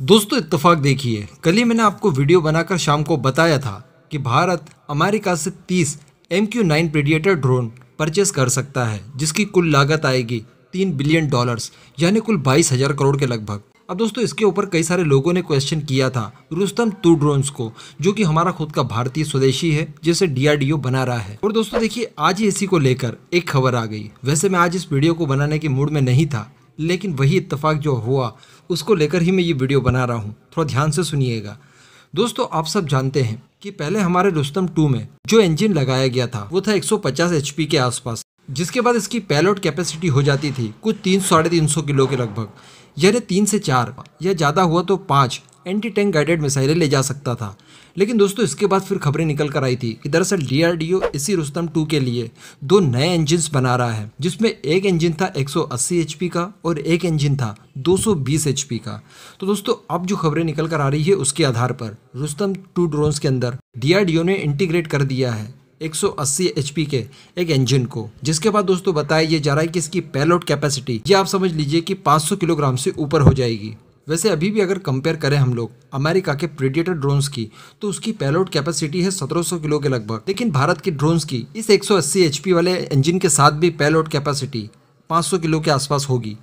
दोस्तों इत्तेफाक देखिए कल ही मैंने आपको वीडियो बनाकर शाम को बताया था कि भारत अमेरिका से 30 M Q nine predator drone purchase कर सकता है जिसकी कुल लागत आएगी तीन बिलियन डॉलर्स यानी कुल बाईस हज़ार करोड़ के लगभग अब दोस्तों इसके ऊपर कई सारे लोगों ने क्वेश्चन किया था रुस्तम टू ड्रोन्स को जो कि हमारा खुद का भारतीय स्वदेशी है जिसे डीआरडीओ बना रहा है और दोस्तों देखिए आज ही इसी को लेकर एक खबर आ गई वैसे मैं आज इस वीडियो को बनाने के मूड में नहीं था लेकिन वही इत्तेफाक जो हुआ उसको लेकर ही मैं ये वीडियो बना रहा हूँ थोड़ा ध्यान से सुनिएगा दोस्तों आप सब जानते हैं कि पहले हमारे रुस्तम टू में जो इंजन लगाया गया था वो था 150 सौ के आसपास जिसके बाद इसकी पैलोट कैपेसिटी हो जाती थी कुछ तीन साढ़े तीन सौ किलो के लगभग यानी तीन से चार या ज़्यादा हुआ तो पाँच एंटी टैंक गाइडेड मिसाइलें ले जा सकता था लेकिन दोस्तों इसके बाद फिर खबरें निकल कर आई थी कि दरअसल डीआरडीओ इसी रुस्तम टू के लिए दो नए इंजिन बना रहा है जिसमें एक इंजिन था 180 एचपी का और एक इंजिन था 220 एचपी का तो दोस्तों अब जो खबरें निकल कर आ रही है उसके आधार पर रुस्तम टू ड्रोन्स के अंदर डीआरडीओ ने इंटीग्रेट कर दिया है 180 एचपी के एक इंजन को जिसके बाद दोस्तों बताया जा रहा है कि इसकी पेलोड कैपेसिटी ये आप समझ लीजिए कि 500 किलोग्राम से ऊपर हो जाएगी वैसे अभी भी अगर कंपेयर करें हम लोग अमेरिका के प्रीडेटर ड्रोन्स की तो उसकी पेलोड कैपेसिटी है 1700 किलो के लगभग लेकिन भारत के ड्रोन्स की इस 180 एचपी वाले इंजन के साथ भी पेलोड कैपेसिटी 500 किलो के आसपास होगी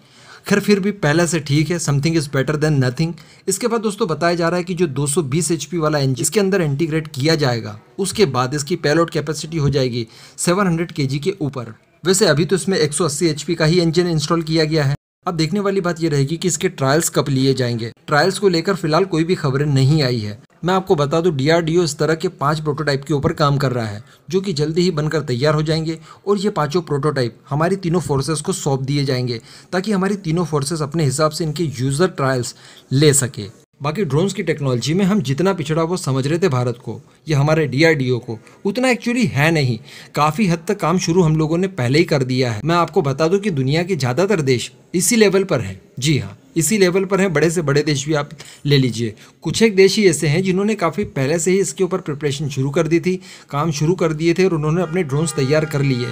खैर फिर भी पहले से ठीक है something is better than nothing इसके बाद दोस्तों बताया जा रहा है कि जो 220 एच वाला इंजन इसके अंदर इंटीग्रेट किया जाएगा उसके बाद इसकी पेलोड कैपेसिटी हो जाएगी सेवन हंड्रेड के ऊपर वैसे अभी तो इसमें एक एचपी का ही इंजन इंस्टॉल किया गया है अब देखने वाली बात यह रहेगी कि इसके ट्रायल्स कब लिए जाएंगे ट्रायल्स को लेकर फिलहाल कोई भी खबरें नहीं आई है मैं आपको बता दूं डीआरडीओ इस तरह के पांच प्रोटोटाइप के ऊपर काम कर रहा है जो कि जल्दी ही बनकर तैयार हो जाएंगे और ये पांचों प्रोटोटाइप हमारी तीनों फोर्सेस को सौंप दिए जाएंगे ताकि हमारी तीनों फोर्सेस अपने हिसाब से इनके यूज़र ट्रायल्स ले सके बाकी ड्रोन्स की टेक्नोलॉजी में हम जितना पिछड़ा वो समझ रहे थे भारत को या हमारे डीआरडीओ को उतना एक्चुअली है नहीं काफ़ी हद तक काम शुरू हम लोगों ने पहले ही कर दिया है मैं आपको बता दूं कि दुनिया के ज़्यादातर देश इसी लेवल पर हैं जी हाँ इसी लेवल पर हैं बड़े से बड़े देश भी आप ले लीजिए कुछ एक देश ही ऐसे हैं जिन्होंने काफ़ी पहले से ही इसके ऊपर प्रिपरेशन शुरू कर दी थी काम शुरू कर दिए थे और उन्होंने अपने ड्रोन्स तैयार कर लिए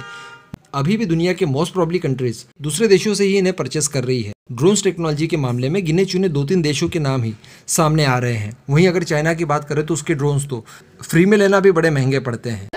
अभी भी दुनिया के मोस्ट प्रॉब्ली कंट्रीज दूसरे देशों से ही इन्हें परचेस कर रही है ड्रोन्स टेक्नोलॉजी के मामले में गिने चुने दो तीन देशों के नाम ही सामने आ रहे हैं वहीं अगर चाइना की बात करें तो उसके ड्रोन्स तो फ्री में लेना भी बड़े महंगे पड़ते हैं